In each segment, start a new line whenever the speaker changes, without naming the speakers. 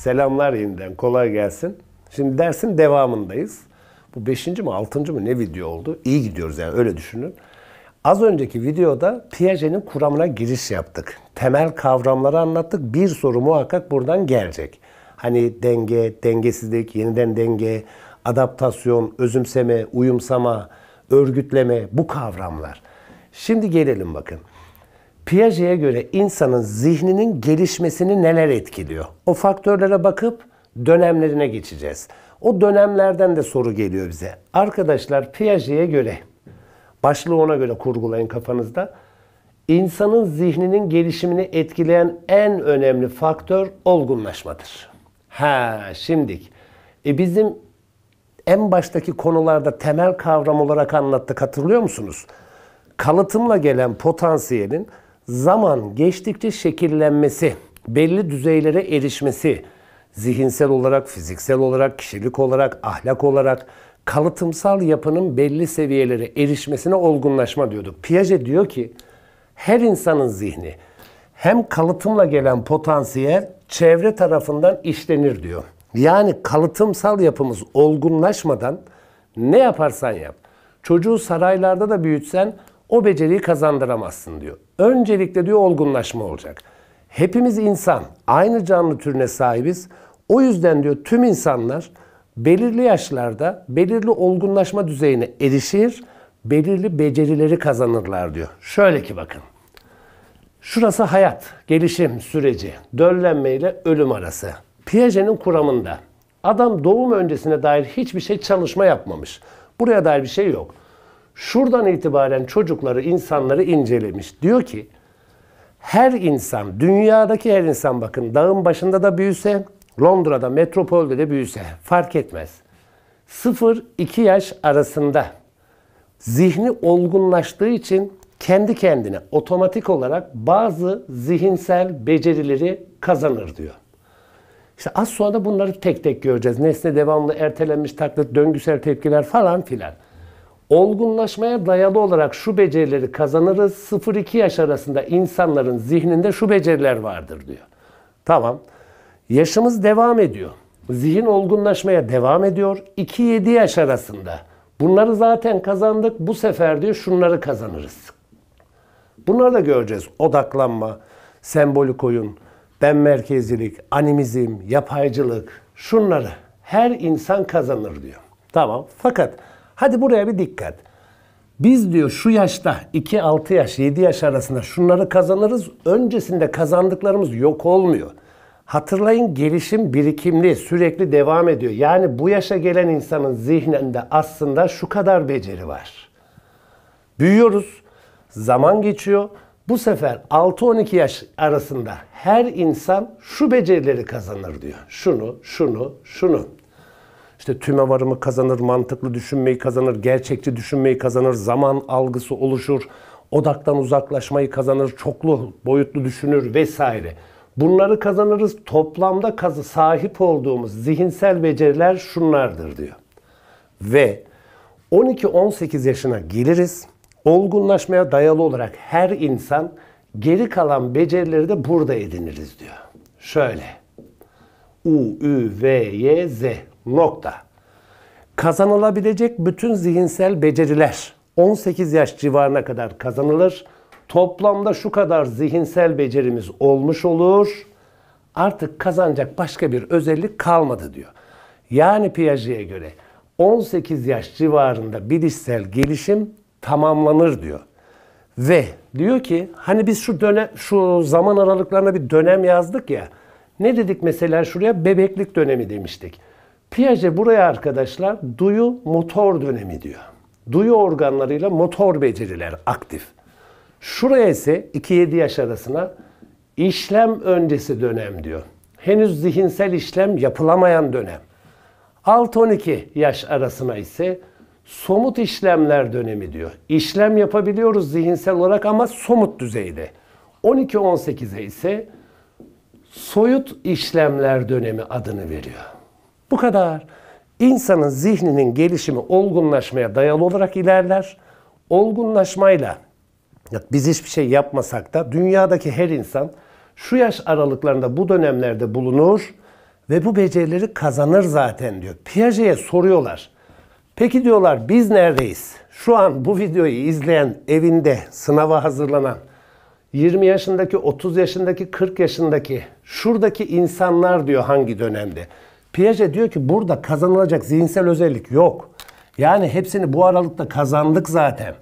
Selamlar yeniden. Kolay gelsin. Şimdi dersin devamındayız. Bu beşinci mi altıncı mı ne video oldu? İyi gidiyoruz yani öyle düşünün. Az önceki videoda Piaget'in kuramına giriş yaptık. Temel kavramları anlattık. Bir soru muhakkak buradan gelecek. Hani denge, dengesizlik, yeniden denge, adaptasyon, özümseme, uyumsama, örgütleme bu kavramlar. Şimdi gelelim bakın. Piaget'e göre insanın zihninin gelişmesini neler etkiliyor? O faktörlere bakıp dönemlerine geçeceğiz. O dönemlerden de soru geliyor bize. Arkadaşlar Piaget'e göre, başlığı ona göre kurgulayın kafanızda. İnsanın zihninin gelişimini etkileyen en önemli faktör olgunlaşmadır. Ha şimdi E bizim en baştaki konularda temel kavram olarak anlattık hatırlıyor musunuz? Kalıtımla gelen potansiyelin zaman geçtikçe şekillenmesi, belli düzeylere erişmesi, zihinsel olarak, fiziksel olarak, kişilik olarak, ahlak olarak kalıtımsal yapının belli seviyelere erişmesine olgunlaşma diyorduk. Piaget diyor ki her insanın zihni hem kalıtımla gelen potansiyel çevre tarafından işlenir diyor. Yani kalıtımsal yapımız olgunlaşmadan ne yaparsan yap. Çocuğu saraylarda da büyütsen o beceriyi kazandıramazsın diyor. Öncelikle diyor olgunlaşma olacak. Hepimiz insan, aynı canlı türüne sahibiz. O yüzden diyor tüm insanlar belirli yaşlarda belirli olgunlaşma düzeyine erişir, belirli becerileri kazanırlar diyor. Şöyle ki bakın. Şurası hayat, gelişim süreci, döllenme ile ölüm arası. Piaget'in kuramında adam doğum öncesine dair hiçbir şey çalışma yapmamış. Buraya dair bir şey yok şuradan itibaren çocukları, insanları incelemiş. Diyor ki her insan, dünyadaki her insan bakın dağın başında da büyüse, Londra'da, metropolde de büyüse fark etmez. 0-2 yaş arasında zihni olgunlaştığı için kendi kendine otomatik olarak bazı zihinsel becerileri kazanır diyor. İşte az sonra da bunları tek tek göreceğiz. Nesne devamlı ertelenmiş taklit, döngüsel tepkiler falan filan. Olgunlaşmaya dayalı olarak şu becerileri kazanırız. 0-2 yaş arasında insanların zihninde şu beceriler vardır diyor. Tamam. Yaşımız devam ediyor. Zihin olgunlaşmaya devam ediyor. 2-7 yaş arasında. Bunları zaten kazandık. Bu sefer diyor şunları kazanırız. Bunları da göreceğiz. Odaklanma, sembolik oyun, ben merkezilik, animizm, yapaycılık şunları her insan kazanır diyor. Tamam. Fakat Hadi buraya bir dikkat. Biz diyor şu yaşta 2-6 yaş 7 yaş arasında şunları kazanırız. Öncesinde kazandıklarımız yok olmuyor. Hatırlayın gelişim birikimli sürekli devam ediyor. Yani bu yaşa gelen insanın zihninde aslında şu kadar beceri var. Büyüyoruz, zaman geçiyor. Bu sefer 6-12 yaş arasında her insan şu becerileri kazanır diyor. Şunu, şunu, şunu işte tüme varımı kazanır, mantıklı düşünmeyi kazanır, gerçekçi düşünmeyi kazanır, zaman algısı oluşur, odaktan uzaklaşmayı kazanır, çoklu boyutlu düşünür vesaire. Bunları kazanırız. Toplamda kazı sahip olduğumuz zihinsel beceriler şunlardır diyor. Ve 12-18 yaşına geliriz. Olgunlaşmaya dayalı olarak her insan geri kalan becerileri de burada ediniriz diyor. Şöyle. U, Ü, V, Y, Z. Nokta. Kazanılabilecek bütün zihinsel beceriler 18 yaş civarına kadar kazanılır. Toplamda şu kadar zihinsel becerimiz olmuş olur. Artık kazanacak başka bir özellik kalmadı diyor. Yani Piaget'e göre 18 yaş civarında bilişsel gelişim tamamlanır diyor. Ve diyor ki hani biz şu dönem şu zaman aralıklarına bir dönem yazdık ya. Ne dedik mesela şuraya bebeklik dönemi demiştik. Piaget buraya arkadaşlar duyu motor dönemi diyor. Duyu organlarıyla motor beceriler aktif. Şuraya ise 2-7 yaş arasına işlem öncesi dönem diyor. Henüz zihinsel işlem yapılamayan dönem. 6-12 yaş arasına ise somut işlemler dönemi diyor. İşlem yapabiliyoruz zihinsel olarak ama somut düzeyde. 12-18'e ise soyut işlemler dönemi adını veriyor. Bu kadar. İnsanın zihninin gelişimi olgunlaşmaya dayalı olarak ilerler. Olgunlaşmayla biz hiçbir şey yapmasak da dünyadaki her insan şu yaş aralıklarında bu dönemlerde bulunur ve bu becerileri kazanır zaten diyor. Piaget'e soruyorlar. Peki diyorlar biz neredeyiz? Şu an bu videoyu izleyen evinde sınava hazırlanan 20 yaşındaki, 30 yaşındaki, 40 yaşındaki şuradaki insanlar diyor hangi dönemde? Piaget diyor ki burada kazanılacak zihinsel özellik yok. Yani hepsini bu aralıkta kazandık zaten.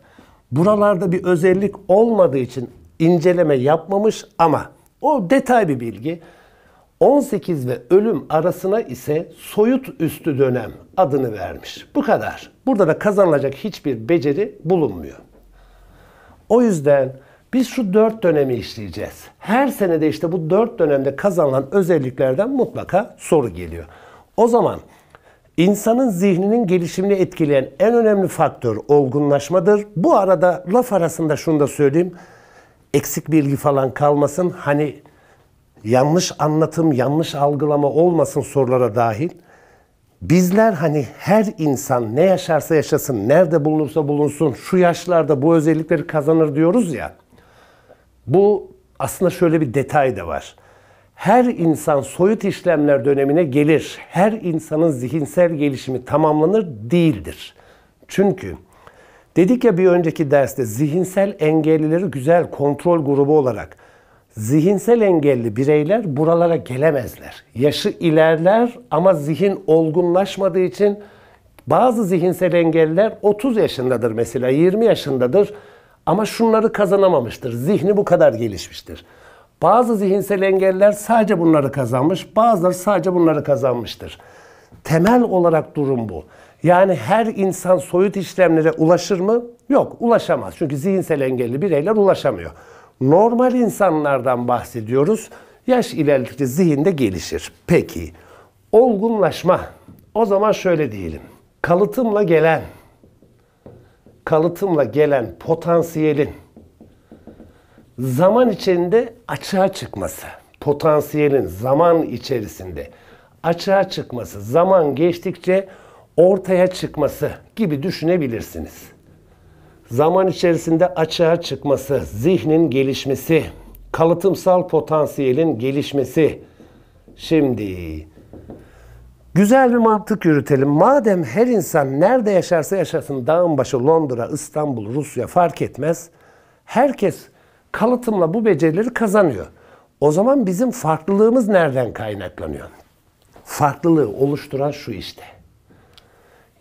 Buralarda bir özellik olmadığı için inceleme yapmamış ama o detay bir bilgi. 18 ve ölüm arasına ise soyut üstü dönem adını vermiş. Bu kadar. Burada da kazanılacak hiçbir beceri bulunmuyor. O yüzden biz şu dört dönemi işleyeceğiz. Her senede işte bu dört dönemde kazanılan özelliklerden mutlaka soru geliyor. O zaman insanın zihninin gelişimini etkileyen en önemli faktör olgunlaşmadır. Bu arada laf arasında şunu da söyleyeyim. Eksik bilgi falan kalmasın. Hani yanlış anlatım, yanlış algılama olmasın sorulara dahil. Bizler hani her insan ne yaşarsa yaşasın, nerede bulunursa bulunsun, şu yaşlarda bu özellikleri kazanır diyoruz ya. Bu aslında şöyle bir detay da var. Her insan soyut işlemler dönemine gelir. Her insanın zihinsel gelişimi tamamlanır değildir. Çünkü dedik ya bir önceki derste zihinsel engellileri güzel kontrol grubu olarak zihinsel engelli bireyler buralara gelemezler. Yaşı ilerler ama zihin olgunlaşmadığı için bazı zihinsel engelliler 30 yaşındadır mesela 20 yaşındadır ama şunları kazanamamıştır. Zihni bu kadar gelişmiştir. Bazı zihinsel engeller sadece bunları kazanmış, bazıları sadece bunları kazanmıştır. Temel olarak durum bu. Yani her insan soyut işlemlere ulaşır mı? Yok, ulaşamaz. Çünkü zihinsel engelli bireyler ulaşamıyor. Normal insanlardan bahsediyoruz. Yaş ilerledikçe zihinde gelişir. Peki, olgunlaşma. O zaman şöyle diyelim. Kalıtımla gelen kalıtımla gelen potansiyelin zaman içinde açığa çıkması, potansiyelin zaman içerisinde açığa çıkması, zaman geçtikçe ortaya çıkması gibi düşünebilirsiniz. Zaman içerisinde açığa çıkması, zihnin gelişmesi, kalıtımsal potansiyelin gelişmesi. Şimdi Güzel bir mantık yürütelim. Madem her insan nerede yaşarsa yaşasın, dağın başı Londra, İstanbul, Rusya fark etmez. Herkes kalıtımla bu becerileri kazanıyor. O zaman bizim farklılığımız nereden kaynaklanıyor? Farklılığı oluşturan şu işte.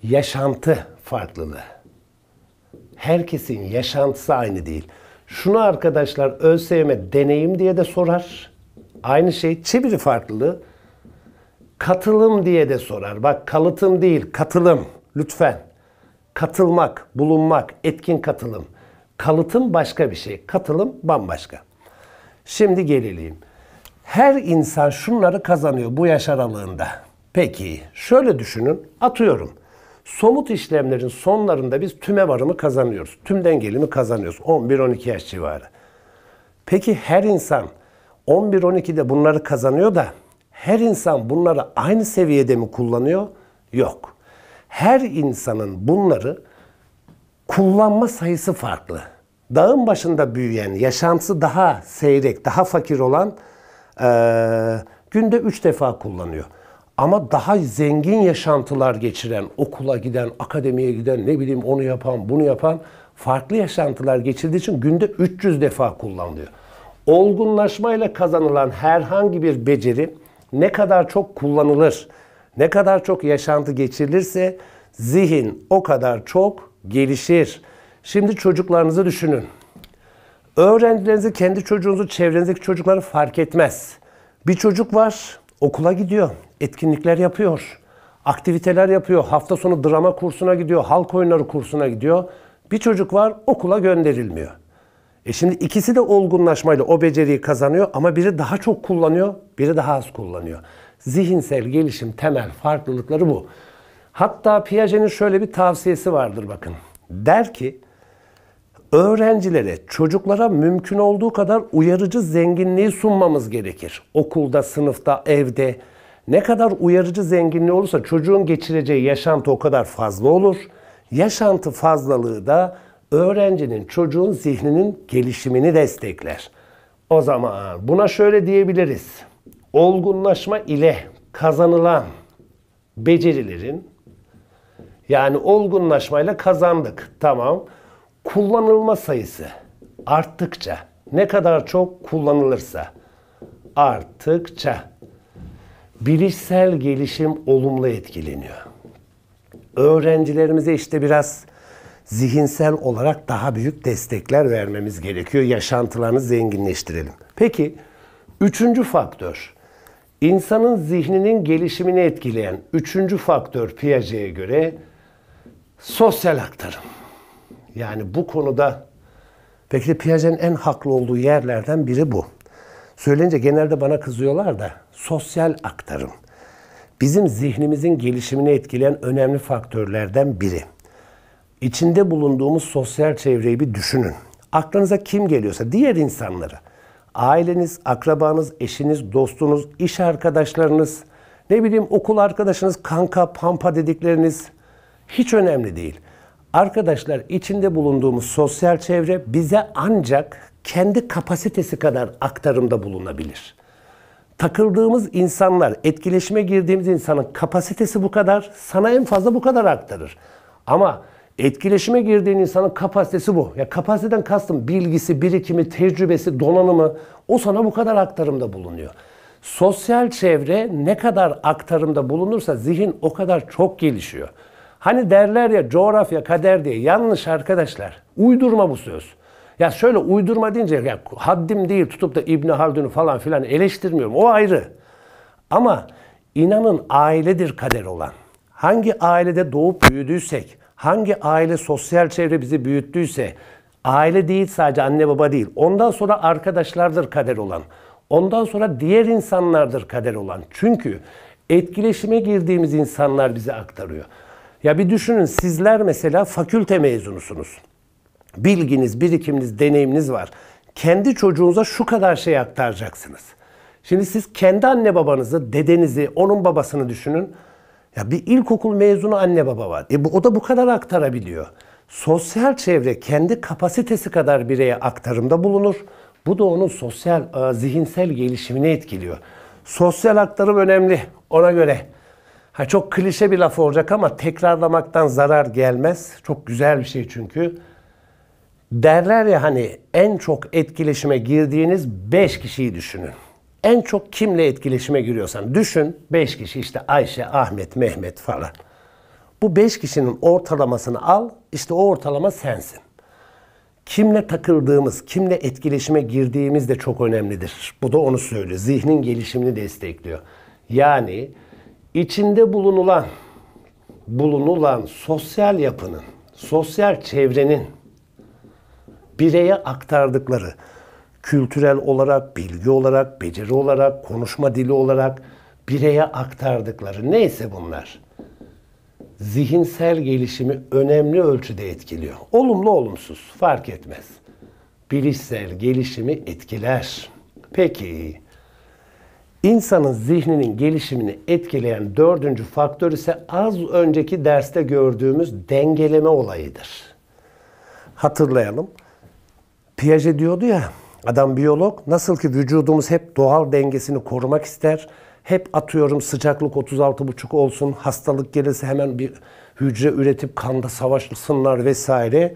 Yaşantı farklılığı. Herkesin yaşantısı aynı değil. Şunu arkadaşlar ÖSYM deneyim diye de sorar. Aynı şey çeviri farklılığı. Katılım diye de sorar. Bak kalıtım değil, katılım. Lütfen. Katılmak, bulunmak, etkin katılım. Kalıtım başka bir şey. Katılım bambaşka. Şimdi geleleyim. Her insan şunları kazanıyor bu yaş aralığında. Peki şöyle düşünün. Atıyorum. Somut işlemlerin sonlarında biz tüme varımı kazanıyoruz. Tümden gelimi kazanıyoruz. 11-12 yaş civarı. Peki her insan 11-12'de bunları kazanıyor da her insan bunları aynı seviyede mi kullanıyor? Yok. Her insanın bunları kullanma sayısı farklı. Dağın başında büyüyen, yaşantısı daha seyrek, daha fakir olan e, günde üç defa kullanıyor. Ama daha zengin yaşantılar geçiren, okula giden, akademiye giden, ne bileyim onu yapan, bunu yapan farklı yaşantılar geçirdiği için günde 300 defa kullanılıyor. Olgunlaşmayla kazanılan herhangi bir beceri ne kadar çok kullanılır, ne kadar çok yaşantı geçirilirse zihin o kadar çok gelişir. Şimdi çocuklarınızı düşünün. Öğrencilerinizi, kendi çocuğunuzu, çevrenizdeki çocukları fark etmez. Bir çocuk var, okula gidiyor, etkinlikler yapıyor, aktiviteler yapıyor, hafta sonu drama kursuna gidiyor, halk oyunları kursuna gidiyor. Bir çocuk var, okula gönderilmiyor. E şimdi ikisi de olgunlaşmayla o beceriyi kazanıyor ama biri daha çok kullanıyor, biri daha az kullanıyor. Zihinsel gelişim temel farklılıkları bu. Hatta Piaget'in şöyle bir tavsiyesi vardır bakın. Der ki öğrencilere, çocuklara mümkün olduğu kadar uyarıcı zenginliği sunmamız gerekir. Okulda, sınıfta, evde ne kadar uyarıcı zenginliği olursa çocuğun geçireceği yaşantı o kadar fazla olur. Yaşantı fazlalığı da öğrencinin, çocuğun zihninin gelişimini destekler. O zaman buna şöyle diyebiliriz. Olgunlaşma ile kazanılan becerilerin yani olgunlaşmayla kazandık. Tamam. Kullanılma sayısı arttıkça ne kadar çok kullanılırsa arttıkça bilişsel gelişim olumlu etkileniyor. Öğrencilerimize işte biraz zihinsel olarak daha büyük destekler vermemiz gerekiyor. Yaşantılarını zenginleştirelim. Peki üçüncü faktör. İnsanın zihninin gelişimini etkileyen üçüncü faktör Piaget'e göre sosyal aktarım. Yani bu konuda peki Piaget'in en haklı olduğu yerlerden biri bu. Söyleyince genelde bana kızıyorlar da sosyal aktarım bizim zihnimizin gelişimini etkileyen önemli faktörlerden biri. İçinde bulunduğumuz sosyal çevreyi bir düşünün. Aklınıza kim geliyorsa diğer insanları, aileniz, akrabanız, eşiniz, dostunuz, iş arkadaşlarınız, ne bileyim okul arkadaşınız, kanka, pampa dedikleriniz hiç önemli değil. Arkadaşlar içinde bulunduğumuz sosyal çevre bize ancak kendi kapasitesi kadar aktarımda bulunabilir. Takıldığımız insanlar, etkileşime girdiğimiz insanın kapasitesi bu kadar, sana en fazla bu kadar aktarır. Ama Etkileşime girdiğin insanın kapasitesi bu. Ya kapasiteden kastım bilgisi, birikimi, tecrübesi, donanımı o sana bu kadar aktarımda bulunuyor. Sosyal çevre ne kadar aktarımda bulunursa zihin o kadar çok gelişiyor. Hani derler ya coğrafya kader diye yanlış arkadaşlar. Uydurma bu söz. Ya şöyle uydurma deyince ya haddim değil tutup da İbni Haldun'u falan filan eleştirmiyorum. O ayrı. Ama inanın ailedir kader olan. Hangi ailede doğup büyüdüysek, Hangi aile sosyal çevre bizi büyüttüyse aile değil sadece anne baba değil. Ondan sonra arkadaşlardır kader olan. Ondan sonra diğer insanlardır kader olan. Çünkü etkileşime girdiğimiz insanlar bize aktarıyor. Ya bir düşünün sizler mesela fakülte mezunusunuz. Bilginiz, birikiminiz, deneyiminiz var. Kendi çocuğunuza şu kadar şey aktaracaksınız. Şimdi siz kendi anne babanızı, dedenizi, onun babasını düşünün. Ya bir ilkokul mezunu anne baba var. E bu, o da bu kadar aktarabiliyor. Sosyal çevre kendi kapasitesi kadar bireye aktarımda bulunur. Bu da onun sosyal, e, zihinsel gelişimini etkiliyor. Sosyal aktarım önemli ona göre. Ha çok klişe bir laf olacak ama tekrarlamaktan zarar gelmez. Çok güzel bir şey çünkü. Derler ya hani en çok etkileşime girdiğiniz 5 kişiyi düşünün en çok kimle etkileşime giriyorsan düşün 5 kişi işte Ayşe, Ahmet, Mehmet falan. Bu 5 kişinin ortalamasını al işte o ortalama sensin. Kimle takıldığımız, kimle etkileşime girdiğimiz de çok önemlidir. Bu da onu söylüyor. Zihnin gelişimini destekliyor. Yani içinde bulunulan bulunulan sosyal yapının, sosyal çevrenin bireye aktardıkları kültürel olarak, bilgi olarak, beceri olarak, konuşma dili olarak bireye aktardıkları neyse bunlar zihinsel gelişimi önemli ölçüde etkiliyor. Olumlu olumsuz fark etmez. Bilişsel gelişimi etkiler. Peki insanın zihninin gelişimini etkileyen dördüncü faktör ise az önceki derste gördüğümüz dengeleme olayıdır. Hatırlayalım. Piaget diyordu ya Adam biyolog. Nasıl ki vücudumuz hep doğal dengesini korumak ister. Hep atıyorum sıcaklık 36,5 olsun, hastalık gelirse hemen bir hücre üretip kanda savaşsınlar vesaire.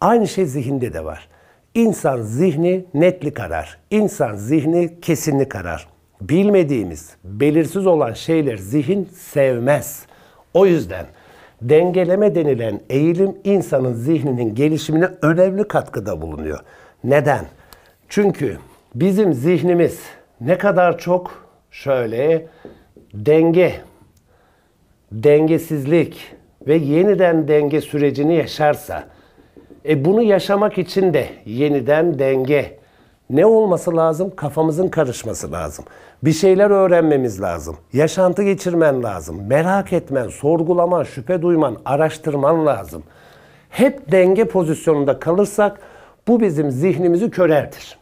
Aynı şey zihinde de var. İnsan zihni netlik arar. İnsan zihni kesinlik arar. Bilmediğimiz, belirsiz olan şeyler zihin sevmez. O yüzden dengeleme denilen eğilim insanın zihninin gelişimine önemli katkıda bulunuyor. Neden? Çünkü bizim zihnimiz ne kadar çok şöyle denge, dengesizlik ve yeniden denge sürecini yaşarsa, e bunu yaşamak için de yeniden denge ne olması lazım? Kafamızın karışması lazım. Bir şeyler öğrenmemiz lazım. Yaşantı geçirmen lazım. Merak etmen, sorgulaman, şüphe duyman, araştırman lazım. Hep denge pozisyonunda kalırsak bu bizim zihnimizi körerdir.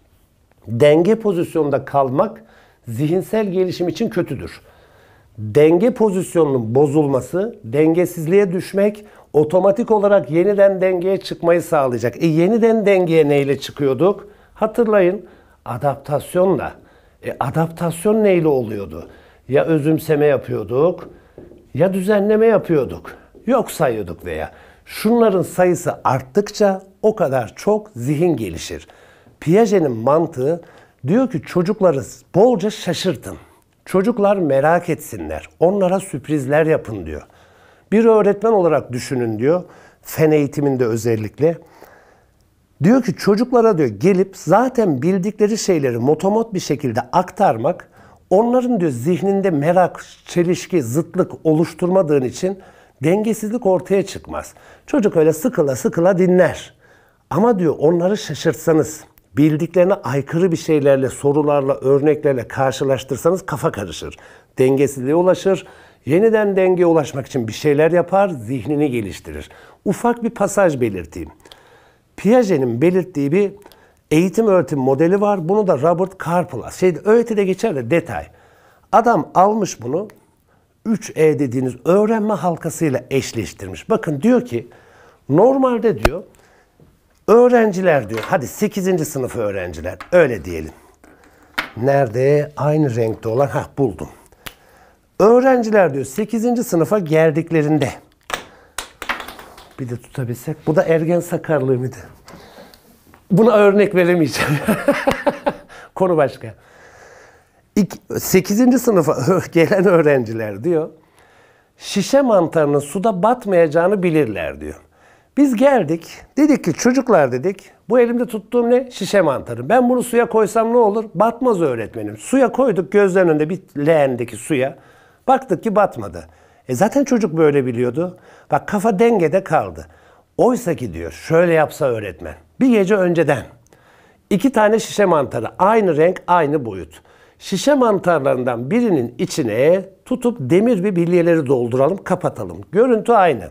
Denge pozisyonda kalmak zihinsel gelişim için kötüdür. Denge pozisyonunun bozulması, dengesizliğe düşmek otomatik olarak yeniden dengeye çıkmayı sağlayacak. E yeniden dengeye neyle çıkıyorduk? Hatırlayın adaptasyonla. E adaptasyon neyle oluyordu? Ya özümseme yapıyorduk ya düzenleme yapıyorduk. Yok sayıyorduk veya şunların sayısı arttıkça o kadar çok zihin gelişir. Piaget'in mantığı diyor ki çocukları bolca şaşırtın. Çocuklar merak etsinler. Onlara sürprizler yapın diyor. Bir öğretmen olarak düşünün diyor. Fen eğitiminde özellikle. Diyor ki çocuklara diyor gelip zaten bildikleri şeyleri motomot bir şekilde aktarmak onların diyor zihninde merak, çelişki, zıtlık oluşturmadığın için dengesizlik ortaya çıkmaz. Çocuk öyle sıkıla sıkıla dinler. Ama diyor onları şaşırtsanız, bildiklerine aykırı bir şeylerle, sorularla, örneklerle karşılaştırsanız kafa karışır. Dengesizliğe ulaşır. Yeniden dengeye ulaşmak için bir şeyler yapar, zihnini geliştirir. Ufak bir pasaj belirteyim. Piaget'in belirttiği bir eğitim öğretim modeli var. Bunu da Robert Carpel, şey öğretide geçerli detay. Adam almış bunu 3E dediğiniz öğrenme halkasıyla eşleştirmiş. Bakın diyor ki normalde diyor Öğrenciler diyor. Hadi 8. sınıf öğrenciler. Öyle diyelim. Nerede? Aynı renkte olan. Hah buldum. Öğrenciler diyor 8. sınıfa geldiklerinde. Bir de tutabilsek. Bu da ergen sakarlığı mıydı? Buna örnek veremeyeceğim. Konu başka. 8. sınıfa gelen öğrenciler diyor şişe mantarının suda batmayacağını bilirler diyor. Biz geldik. Dedik ki çocuklar dedik. Bu elimde tuttuğum ne? Şişe mantarı. Ben bunu suya koysam ne olur? Batmaz öğretmenim. Suya koyduk gözlerinin önünde bir leğendeki suya. Baktık ki batmadı. E zaten çocuk böyle biliyordu. Bak kafa dengede kaldı. Oysa ki diyor şöyle yapsa öğretmen. Bir gece önceden iki tane şişe mantarı aynı renk aynı boyut. Şişe mantarlarından birinin içine tutup demir bir bilyeleri dolduralım kapatalım. Görüntü aynı.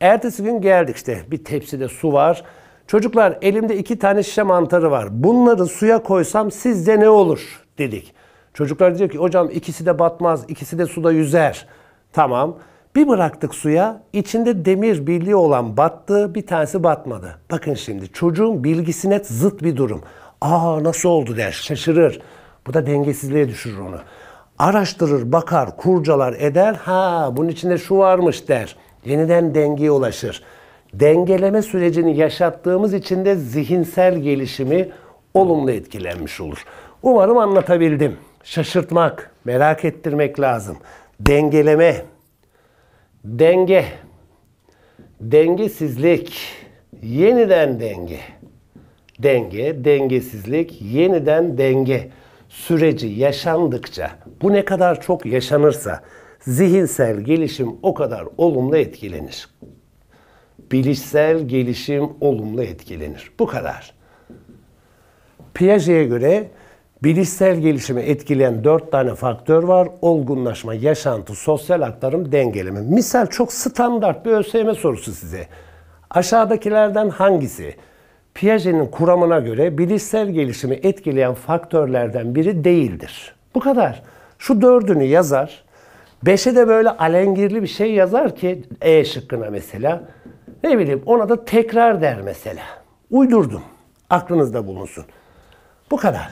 Ertesi gün geldik işte bir tepside su var. Çocuklar elimde iki tane şişe mantarı var. Bunları suya koysam sizde ne olur dedik. Çocuklar diyor ki hocam ikisi de batmaz, ikisi de suda yüzer. Tamam. Bir bıraktık suya, içinde demir birliği olan battı, bir tanesi batmadı. Bakın şimdi çocuğun bilgisine zıt bir durum. Aa nasıl oldu der, şaşırır. Bu da dengesizliğe düşürür onu. Araştırır, bakar, kurcalar eder. Ha bunun içinde şu varmış der yeniden dengeye ulaşır. Dengeleme sürecini yaşattığımız için de zihinsel gelişimi olumlu etkilenmiş olur. Umarım anlatabildim. Şaşırtmak, merak ettirmek lazım. Dengeleme, denge, dengesizlik, yeniden denge, denge, dengesizlik, yeniden denge süreci yaşandıkça, bu ne kadar çok yaşanırsa, zihinsel gelişim o kadar olumlu etkilenir. Bilişsel gelişim olumlu etkilenir. Bu kadar. Piaget'e göre bilişsel gelişimi etkileyen dört tane faktör var. Olgunlaşma, yaşantı, sosyal aktarım, dengeleme. Misal çok standart bir ÖSYM sorusu size. Aşağıdakilerden hangisi? Piaget'in kuramına göre bilişsel gelişimi etkileyen faktörlerden biri değildir. Bu kadar. Şu dördünü yazar, Beşe de böyle alengirli bir şey yazar ki E şıkkına mesela. Ne bileyim ona da tekrar der mesela. Uydurdum. Aklınızda bulunsun. Bu kadar.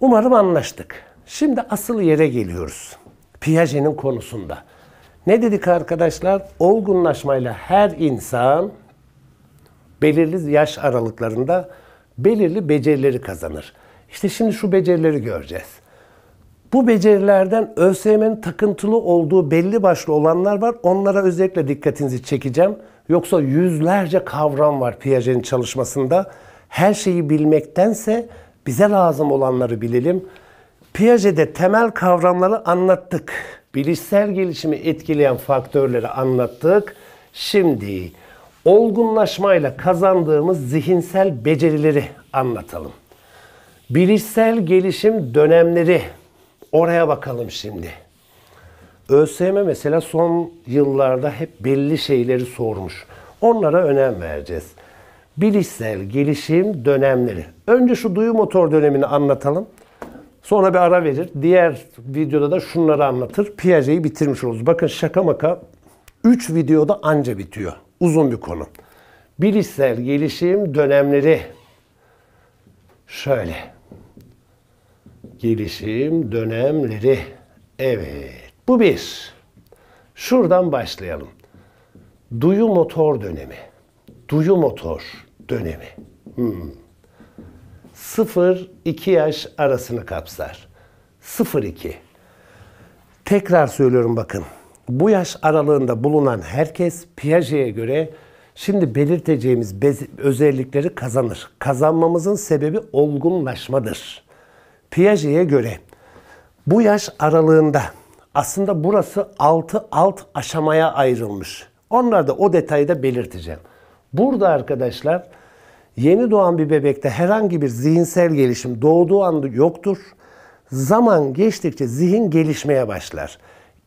Umarım anlaştık. Şimdi asıl yere geliyoruz. Piaget'in konusunda. Ne dedik arkadaşlar? Olgunlaşmayla her insan belirli yaş aralıklarında belirli becerileri kazanır. İşte şimdi şu becerileri göreceğiz. Bu becerilerden ÖSYM'nin takıntılı olduğu belli başlı olanlar var. Onlara özellikle dikkatinizi çekeceğim. Yoksa yüzlerce kavram var Piaget'in çalışmasında. Her şeyi bilmektense bize lazım olanları bilelim. Piaget'de temel kavramları anlattık. Bilişsel gelişimi etkileyen faktörleri anlattık. Şimdi olgunlaşmayla kazandığımız zihinsel becerileri anlatalım. Bilişsel gelişim dönemleri Oraya bakalım şimdi. ÖSYM mesela son yıllarda hep belli şeyleri sormuş. Onlara önem vereceğiz. Bilişsel gelişim dönemleri. Önce şu duyu motor dönemini anlatalım. Sonra bir ara verir. Diğer videoda da şunları anlatır. Piaget'i bitirmiş oluruz. Bakın şaka maka 3 videoda anca bitiyor. Uzun bir konu. Bilişsel gelişim dönemleri şöyle gelişim dönemleri. Evet, bu bir. Şuradan başlayalım. Duyu motor dönemi. Duyu motor dönemi. Hmm. 0-2 yaş arasını kapsar. 0-2. Tekrar söylüyorum bakın. Bu yaş aralığında bulunan herkes Piaget'e göre şimdi belirteceğimiz özellikleri kazanır. Kazanmamızın sebebi olgunlaşmadır. Piaget'e göre bu yaş aralığında aslında burası altı alt aşamaya ayrılmış. Onları da o detayı da belirteceğim. Burada arkadaşlar yeni doğan bir bebekte herhangi bir zihinsel gelişim doğduğu anda yoktur. Zaman geçtikçe zihin gelişmeye başlar.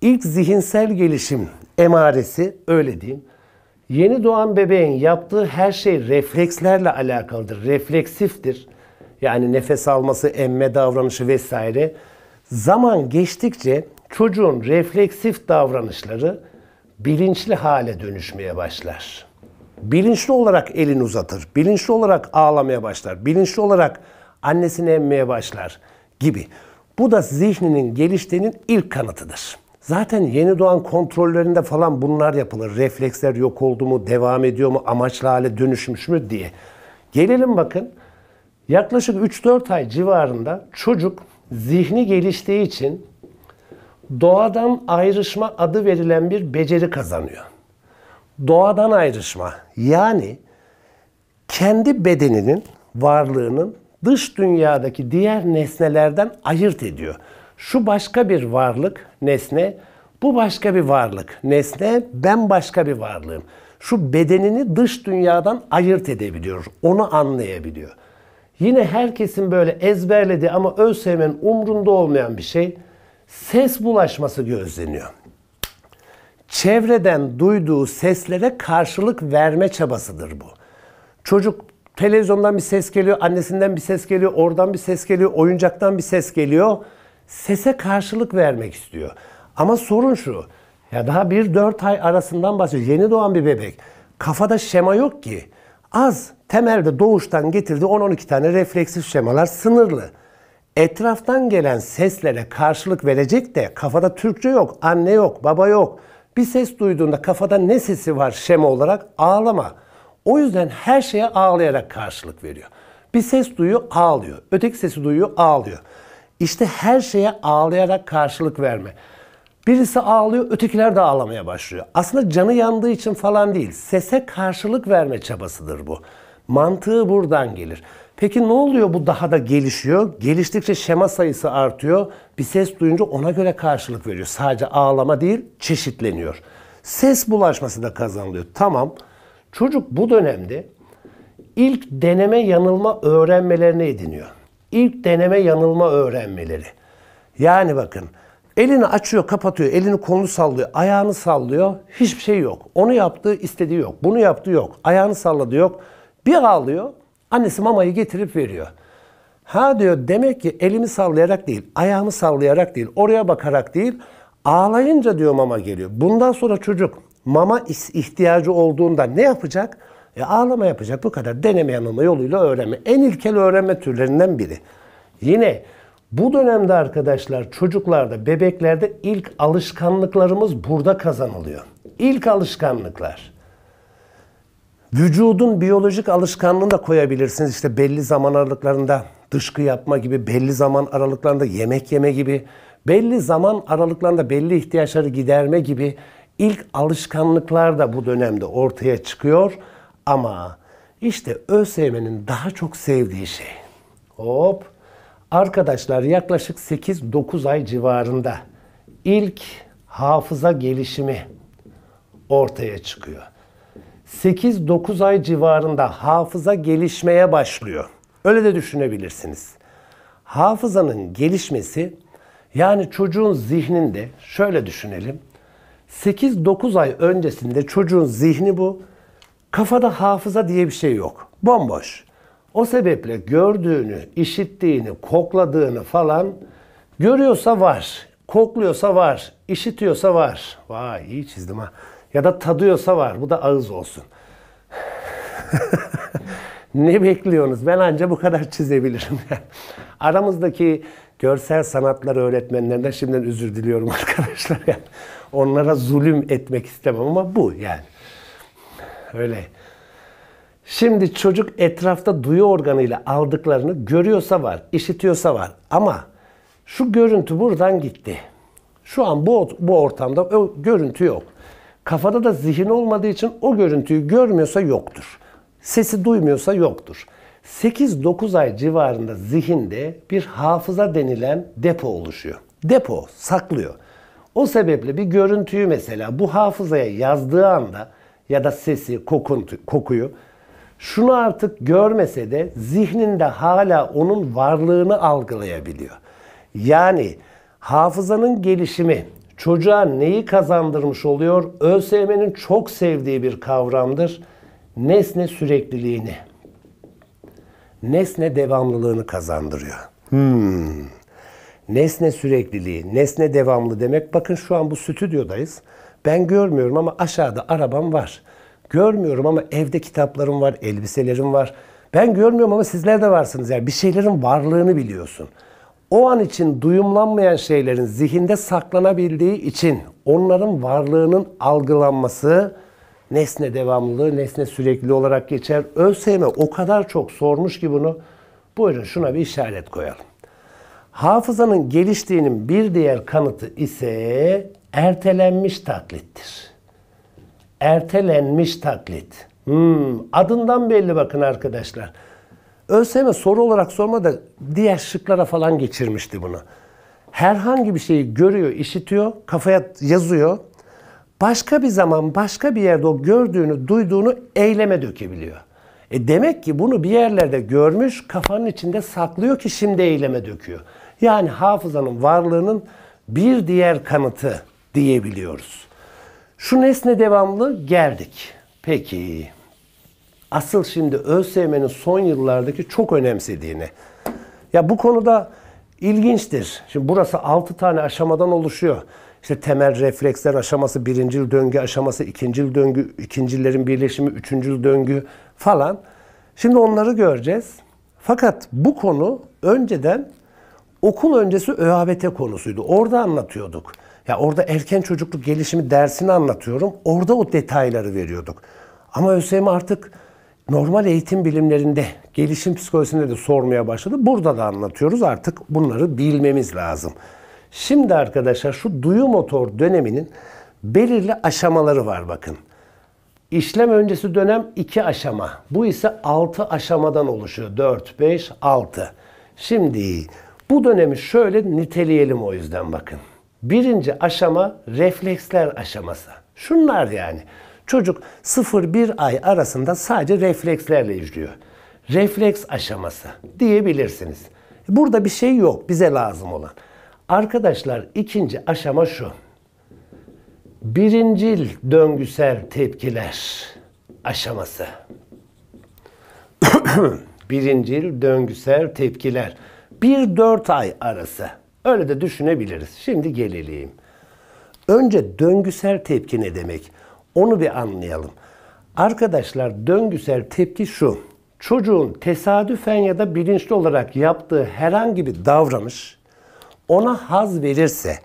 İlk zihinsel gelişim emaresi öyle diyeyim. Yeni doğan bebeğin yaptığı her şey reflekslerle alakalıdır, refleksiftir yani nefes alması, emme davranışı vesaire. Zaman geçtikçe çocuğun refleksif davranışları bilinçli hale dönüşmeye başlar. Bilinçli olarak elini uzatır, bilinçli olarak ağlamaya başlar, bilinçli olarak annesini emmeye başlar gibi. Bu da zihninin geliştiğinin ilk kanıtıdır. Zaten yeni doğan kontrollerinde falan bunlar yapılır. Refleksler yok oldu mu, devam ediyor mu, amaçlı hale dönüşmüş mü diye. Gelelim bakın Yaklaşık 3-4 ay civarında çocuk zihni geliştiği için doğadan ayrışma adı verilen bir beceri kazanıyor. Doğadan ayrışma yani kendi bedeninin varlığının dış dünyadaki diğer nesnelerden ayırt ediyor. Şu başka bir varlık, nesne, bu başka bir varlık, nesne, ben başka bir varlığım. Şu bedenini dış dünyadan ayırt edebiliyor, onu anlayabiliyor. Yine herkesin böyle ezberlediği ama ÖSYM'nin umrunda olmayan bir şey ses bulaşması gözleniyor. Çevreden duyduğu seslere karşılık verme çabasıdır bu. Çocuk televizyondan bir ses geliyor, annesinden bir ses geliyor, oradan bir ses geliyor, oyuncaktan bir ses geliyor. Sese karşılık vermek istiyor. Ama sorun şu. Ya daha bir dört ay arasından bahsediyor. Yeni doğan bir bebek. Kafada şema yok ki. Az. Temelde doğuştan getirdiği 10-12 tane refleksif şemalar sınırlı. Etraftan gelen seslere karşılık verecek de kafada Türkçe yok, anne yok, baba yok. Bir ses duyduğunda kafada ne sesi var şema olarak? Ağlama. O yüzden her şeye ağlayarak karşılık veriyor. Bir ses duyuyor, ağlıyor. Öteki sesi duyuyor, ağlıyor. İşte her şeye ağlayarak karşılık verme. Birisi ağlıyor, ötekiler de ağlamaya başlıyor. Aslında canı yandığı için falan değil. Sese karşılık verme çabasıdır bu. Mantığı buradan gelir. Peki ne oluyor bu daha da gelişiyor? Geliştikçe şema sayısı artıyor. Bir ses duyunca ona göre karşılık veriyor. Sadece ağlama değil, çeşitleniyor. Ses bulaşması da kazanılıyor. Tamam. Çocuk bu dönemde ilk deneme yanılma öğrenmelerini ediniyor. İlk deneme yanılma öğrenmeleri. Yani bakın Elini açıyor, kapatıyor, elini kolunu sallıyor, ayağını sallıyor. Hiçbir şey yok. Onu yaptı, istediği yok. Bunu yaptı, yok. Ayağını salladı, yok. Bir ağlıyor, annesi mamayı getirip veriyor. Ha diyor, demek ki elimi sallayarak değil, ayağımı sallayarak değil, oraya bakarak değil, ağlayınca diyor mama geliyor. Bundan sonra çocuk mama ihtiyacı olduğunda ne yapacak? E, ağlama yapacak bu kadar. Deneme yanılma yoluyla öğrenme. En ilkel öğrenme türlerinden biri. Yine bu dönemde arkadaşlar çocuklarda, bebeklerde ilk alışkanlıklarımız burada kazanılıyor. İlk alışkanlıklar. Vücudun biyolojik alışkanlığını da koyabilirsiniz. İşte belli zaman aralıklarında dışkı yapma gibi, belli zaman aralıklarında yemek yeme gibi, belli zaman aralıklarında belli ihtiyaçları giderme gibi ilk alışkanlıklar da bu dönemde ortaya çıkıyor. Ama işte ÖSYM'nin daha çok sevdiği şey. Hop Arkadaşlar yaklaşık 8-9 ay civarında ilk hafıza gelişimi ortaya çıkıyor. 8-9 ay civarında hafıza gelişmeye başlıyor. Öyle de düşünebilirsiniz. Hafızanın gelişmesi yani çocuğun zihninde şöyle düşünelim. 8-9 ay öncesinde çocuğun zihni bu. Kafada hafıza diye bir şey yok. Bomboş. O sebeple gördüğünü, işittiğini, kokladığını falan görüyorsa var, kokluyorsa var, işitiyorsa var. Vay iyi çizdim ha. Ya da tadıyorsa var. Bu da ağız olsun. ne bekliyorsunuz? Ben anca bu kadar çizebilirim. Aramızdaki görsel sanatlar öğretmenlerinden şimdiden özür diliyorum arkadaşlar. onlara zulüm etmek istemem ama bu yani. Öyle. Şimdi çocuk etrafta duyu organıyla aldıklarını görüyorsa var, işitiyorsa var. Ama şu görüntü buradan gitti. Şu an bu, bu ortamda o görüntü yok. Kafada da zihin olmadığı için o görüntüyü görmüyorsa yoktur. Sesi duymuyorsa yoktur. 8-9 ay civarında zihinde bir hafıza denilen depo oluşuyor. Depo saklıyor. O sebeple bir görüntüyü mesela bu hafızaya yazdığı anda ya da sesi, kokuntu, kokuyu şunu artık görmese de zihninde hala onun varlığını algılayabiliyor. Yani hafızanın gelişimi çocuğa neyi kazandırmış oluyor? ÖSYM'nin çok sevdiği bir kavramdır. Nesne sürekliliğini. Nesne devamlılığını kazandırıyor. Hmm. Nesne sürekliliği, nesne devamlı demek. Bakın şu an bu stüdyodayız. Ben görmüyorum ama aşağıda arabam var. Görmüyorum ama evde kitaplarım var, elbiselerim var. Ben görmüyorum ama sizler de varsınız. Yani bir şeylerin varlığını biliyorsun. O an için duyumlanmayan şeylerin zihinde saklanabildiği için onların varlığının algılanması nesne devamlılığı, nesne sürekli olarak geçer. ÖSYM o kadar çok sormuş ki bunu. Buyurun şuna bir işaret koyalım. Hafızanın geliştiğinin bir diğer kanıtı ise ertelenmiş taklittir. Ertelenmiş taklit. Hmm, adından belli bakın arkadaşlar. ÖSYM soru olarak sorma da diğer şıklara falan geçirmişti bunu. Herhangi bir şeyi görüyor, işitiyor, kafaya yazıyor. Başka bir zaman, başka bir yerde o gördüğünü, duyduğunu eyleme dökebiliyor. E demek ki bunu bir yerlerde görmüş, kafanın içinde saklıyor ki şimdi eyleme döküyor. Yani hafızanın varlığının bir diğer kanıtı diyebiliyoruz. Şu nesne devamlı geldik. Peki. Asıl şimdi ÖSYM'nin son yıllardaki çok önemsediğini. Ya bu konuda ilginçtir. Şimdi burası 6 tane aşamadan oluşuyor. İşte temel refleksler aşaması, birincil döngü aşaması, ikincil döngü, ikincilerin birleşimi, üçüncül döngü falan. Şimdi onları göreceğiz. Fakat bu konu önceden okul öncesi ÖABT konusuydu. Orada anlatıyorduk. Ya orada erken çocukluk gelişimi dersini anlatıyorum. Orada o detayları veriyorduk. Ama ÖSYM artık normal eğitim bilimlerinde, gelişim psikolojisinde de sormaya başladı. Burada da anlatıyoruz artık bunları bilmemiz lazım. Şimdi arkadaşlar şu duyu motor döneminin belirli aşamaları var bakın. İşlem öncesi dönem 2 aşama. Bu ise 6 aşamadan oluşuyor. 4, 5, 6. Şimdi bu dönemi şöyle niteleyelim o yüzden bakın. Birinci aşama refleksler aşaması. Şunlar yani. Çocuk 0-1 ay arasında sadece reflekslerle yürüyor. Refleks aşaması diyebilirsiniz. Burada bir şey yok bize lazım olan. Arkadaşlar ikinci aşama şu. Birincil döngüsel tepkiler aşaması. Birincil döngüsel tepkiler. 1-4 ay arası. Öyle de düşünebiliriz. Şimdi gelelim. Önce döngüsel tepki ne demek? Onu bir anlayalım. Arkadaşlar döngüsel tepki şu. Çocuğun tesadüfen ya da bilinçli olarak yaptığı herhangi bir davranış ona haz verirse,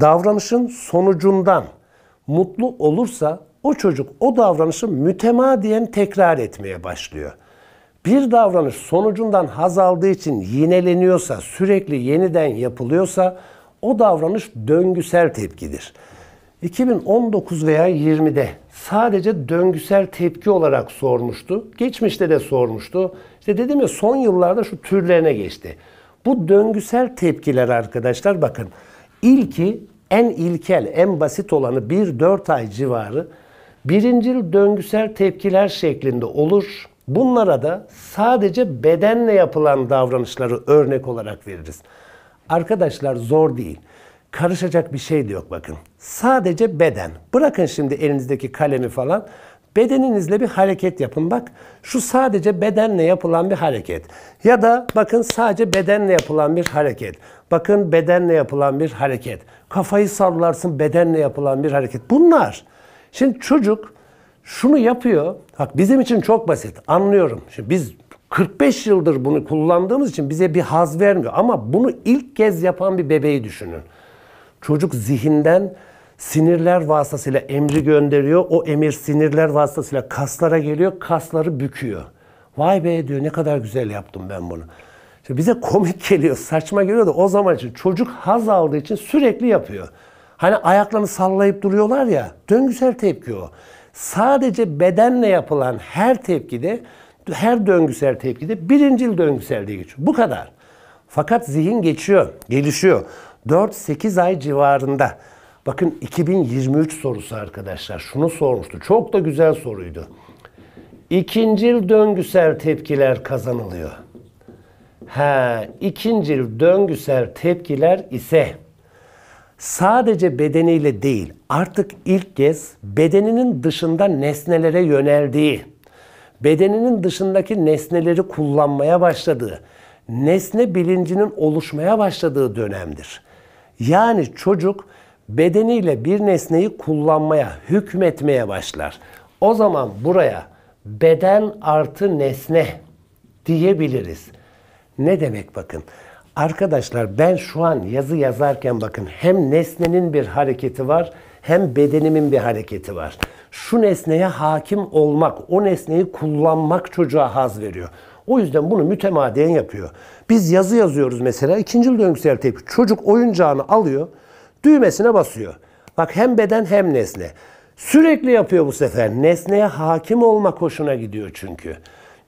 davranışın sonucundan mutlu olursa o çocuk o davranışı mütemadiyen tekrar etmeye başlıyor bir davranış sonucundan haz aldığı için yineleniyorsa, sürekli yeniden yapılıyorsa o davranış döngüsel tepkidir. 2019 veya 20'de sadece döngüsel tepki olarak sormuştu. Geçmişte de sormuştu. İşte dedim ya son yıllarda şu türlerine geçti. Bu döngüsel tepkiler arkadaşlar bakın. İlki en ilkel, en basit olanı 1-4 ay civarı birincil döngüsel tepkiler şeklinde olur. Bunlara da sadece bedenle yapılan davranışları örnek olarak veririz. Arkadaşlar zor değil. Karışacak bir şey de yok bakın. Sadece beden. Bırakın şimdi elinizdeki kalemi falan. Bedeninizle bir hareket yapın. Bak şu sadece bedenle yapılan bir hareket. Ya da bakın sadece bedenle yapılan bir hareket. Bakın bedenle yapılan bir hareket. Kafayı sallarsın bedenle yapılan bir hareket. Bunlar. Şimdi çocuk şunu yapıyor. Bak bizim için çok basit. Anlıyorum. Şimdi biz 45 yıldır bunu kullandığımız için bize bir haz vermiyor. Ama bunu ilk kez yapan bir bebeği düşünün. Çocuk zihinden sinirler vasıtasıyla emri gönderiyor. O emir sinirler vasıtasıyla kaslara geliyor. Kasları büküyor. Vay be diyor ne kadar güzel yaptım ben bunu. Şimdi bize komik geliyor, saçma geliyor da o zaman için çocuk haz aldığı için sürekli yapıyor. Hani ayaklarını sallayıp duruyorlar ya, döngüsel tepki o. Sadece bedenle yapılan her tepkide, her döngüsel tepkide birincil döngüsel diye geçiyor. Bu kadar. Fakat zihin geçiyor, gelişiyor. 4-8 ay civarında. Bakın 2023 sorusu arkadaşlar. Şunu sormuştu. Çok da güzel soruydu. İkincil döngüsel tepkiler kazanılıyor. Ha, ikincil döngüsel tepkiler ise sadece bedeniyle değil artık ilk kez bedeninin dışında nesnelere yöneldiği, bedeninin dışındaki nesneleri kullanmaya başladığı, nesne bilincinin oluşmaya başladığı dönemdir. Yani çocuk bedeniyle bir nesneyi kullanmaya, hükmetmeye başlar. O zaman buraya beden artı nesne diyebiliriz. Ne demek bakın? Arkadaşlar ben şu an yazı yazarken bakın hem nesnenin bir hareketi var hem bedenimin bir hareketi var. Şu nesneye hakim olmak, o nesneyi kullanmak çocuğa haz veriyor. O yüzden bunu mütemadiyen yapıyor. Biz yazı yazıyoruz mesela ikinci döngüsel tepki. Çocuk oyuncağını alıyor, düğmesine basıyor. Bak hem beden hem nesne. Sürekli yapıyor bu sefer. Nesneye hakim olmak hoşuna gidiyor çünkü.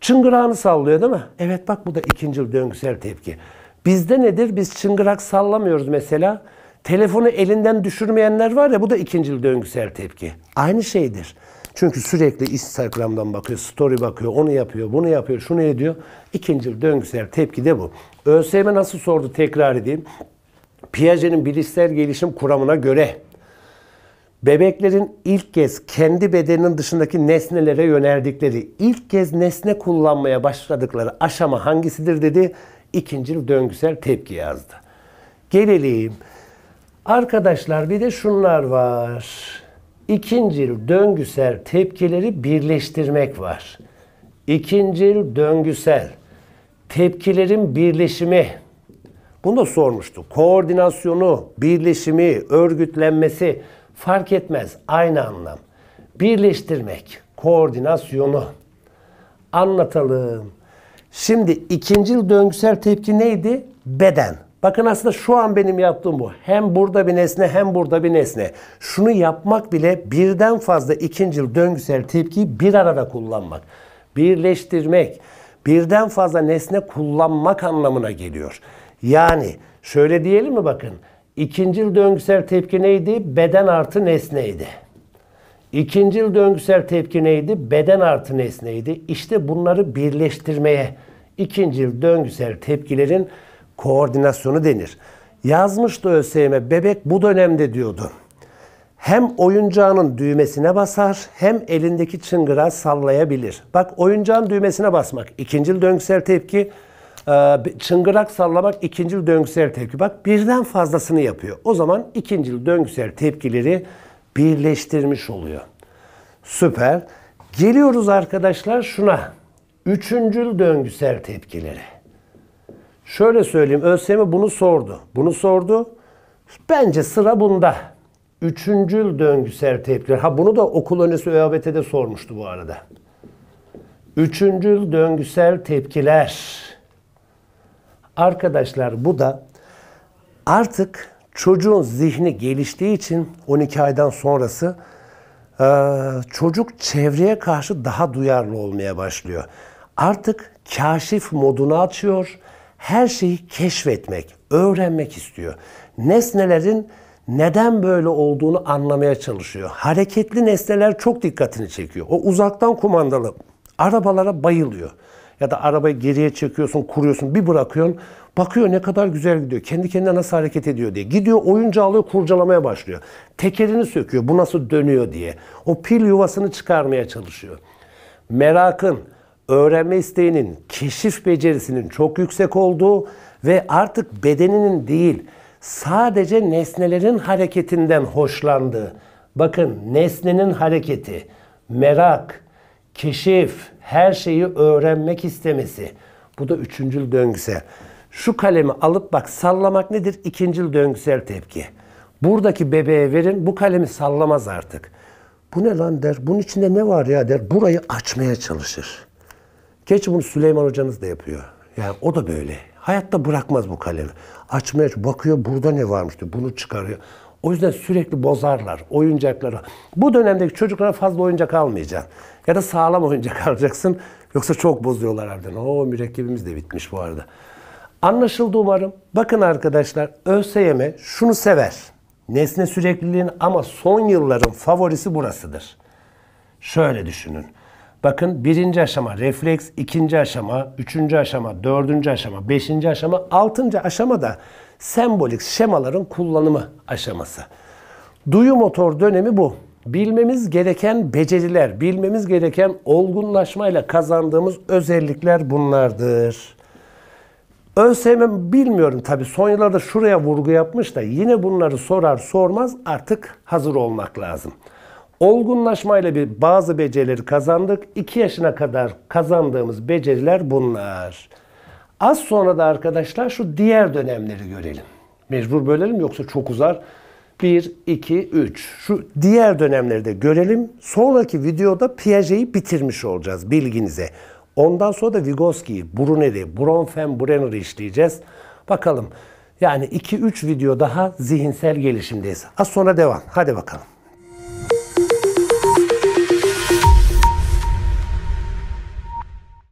Çıngırağını sallıyor değil mi? Evet bak bu da ikinci döngüsel tepki. Bizde nedir? Biz çıngırak sallamıyoruz mesela. Telefonu elinden düşürmeyenler var ya bu da ikinci döngüsel tepki. Aynı şeydir. Çünkü sürekli Instagram'dan bakıyor, story bakıyor, onu yapıyor, bunu yapıyor, şunu ediyor. İkinci döngüsel tepki de bu. ÖSYM nasıl sordu tekrar edeyim. Piaget'in bilişsel gelişim kuramına göre bebeklerin ilk kez kendi bedeninin dışındaki nesnelere yöneldikleri, ilk kez nesne kullanmaya başladıkları aşama hangisidir dedi ikinci döngüsel tepki yazdı. Gelelim. Arkadaşlar bir de şunlar var. İkinci döngüsel tepkileri birleştirmek var. İkinci döngüsel tepkilerin birleşimi. Bunu da sormuştuk. Koordinasyonu, birleşimi, örgütlenmesi fark etmez. Aynı anlam. Birleştirmek, koordinasyonu. Anlatalım. Şimdi ikinci döngüsel tepki neydi? Beden. Bakın aslında şu an benim yaptığım bu. Hem burada bir nesne hem burada bir nesne. Şunu yapmak bile birden fazla ikinci döngüsel tepkiyi bir arada kullanmak. Birleştirmek. Birden fazla nesne kullanmak anlamına geliyor. Yani şöyle diyelim mi bakın. İkinci döngüsel tepki neydi? Beden artı nesneydi. İkincil döngüsel tepki neydi? Beden artı nesneydi. İşte bunları birleştirmeye ikincil döngüsel tepkilerin koordinasyonu denir. Yazmıştı ÖSYM e, bebek bu dönemde diyordu. Hem oyuncağının düğmesine basar hem elindeki çıngıra sallayabilir. Bak oyuncağın düğmesine basmak ikincil döngüsel tepki. E, çıngırak sallamak ikincil döngüsel tepki. Bak birden fazlasını yapıyor. O zaman ikincil döngüsel tepkileri birleştirmiş oluyor. Süper. Geliyoruz arkadaşlar şuna. Üçüncül döngüsel tepkileri. Şöyle söyleyeyim. ÖSYM bunu sordu. Bunu sordu. Bence sıra bunda. Üçüncül döngüsel tepkiler. Ha bunu da okul öncesi ÖABT'de sormuştu bu arada. Üçüncül döngüsel tepkiler. Arkadaşlar bu da artık Çocuğun zihni geliştiği için 12 aydan sonrası e, çocuk çevreye karşı daha duyarlı olmaya başlıyor. Artık kaşif modunu açıyor. Her şeyi keşfetmek, öğrenmek istiyor. Nesnelerin neden böyle olduğunu anlamaya çalışıyor. Hareketli nesneler çok dikkatini çekiyor. O uzaktan kumandalı arabalara bayılıyor ya da arabayı geriye çekiyorsun, kuruyorsun, bir bırakıyorsun. Bakıyor ne kadar güzel gidiyor. Kendi kendine nasıl hareket ediyor diye. Gidiyor oyuncu alıyor kurcalamaya başlıyor. Tekerini söküyor bu nasıl dönüyor diye. O pil yuvasını çıkarmaya çalışıyor. Merakın, öğrenme isteğinin, keşif becerisinin çok yüksek olduğu ve artık bedeninin değil sadece nesnelerin hareketinden hoşlandığı. Bakın nesnenin hareketi, merak, keşif, her şeyi öğrenmek istemesi. Bu da üçüncül döngüsel. Şu kalemi alıp bak sallamak nedir? İkincil döngüsel tepki. Buradaki bebeğe verin bu kalemi sallamaz artık. Bu ne lan der, bunun içinde ne var ya der, burayı açmaya çalışır. Geç bunu Süleyman hocanız da yapıyor. Yani o da böyle. Hayatta bırakmaz bu kalemi. Açmaya bakıyor burada ne varmış diyor. Bunu çıkarıyor. O yüzden sürekli bozarlar oyuncakları. Bu dönemdeki çocuklara fazla oyuncak almayacaksın. Ya da sağlam oyuncak alacaksın. Yoksa çok bozuyorlar harbiden. O mürekkebimiz de bitmiş bu arada. Anlaşıldı umarım. Bakın arkadaşlar ÖSYM şunu sever. Nesne sürekliliğin ama son yılların favorisi burasıdır. Şöyle düşünün. Bakın birinci aşama refleks, ikinci aşama, üçüncü aşama, dördüncü aşama, beşinci aşama, altıncı aşama da sembolik şemaların kullanımı aşaması. Duyu motor dönemi bu bilmemiz gereken beceriler, bilmemiz gereken olgunlaşmayla kazandığımız özellikler bunlardır. ÖSYM bilmiyorum tabi son yıllarda şuraya vurgu yapmış da yine bunları sorar sormaz artık hazır olmak lazım. Olgunlaşmayla bir bazı becerileri kazandık. 2 yaşına kadar kazandığımız beceriler bunlar. Az sonra da arkadaşlar şu diğer dönemleri görelim. Mecbur bölelim yoksa çok uzar. 1, 2, 3. Şu diğer dönemleri de görelim. Sonraki videoda Piaget'i bitirmiş olacağız bilginize. Ondan sonra da Vygotsky'yi, Brunel'i, Bronfen, Brenner'ı işleyeceğiz. Bakalım. Yani 2-3 video daha zihinsel gelişimdeyiz. Az sonra devam. Hadi bakalım.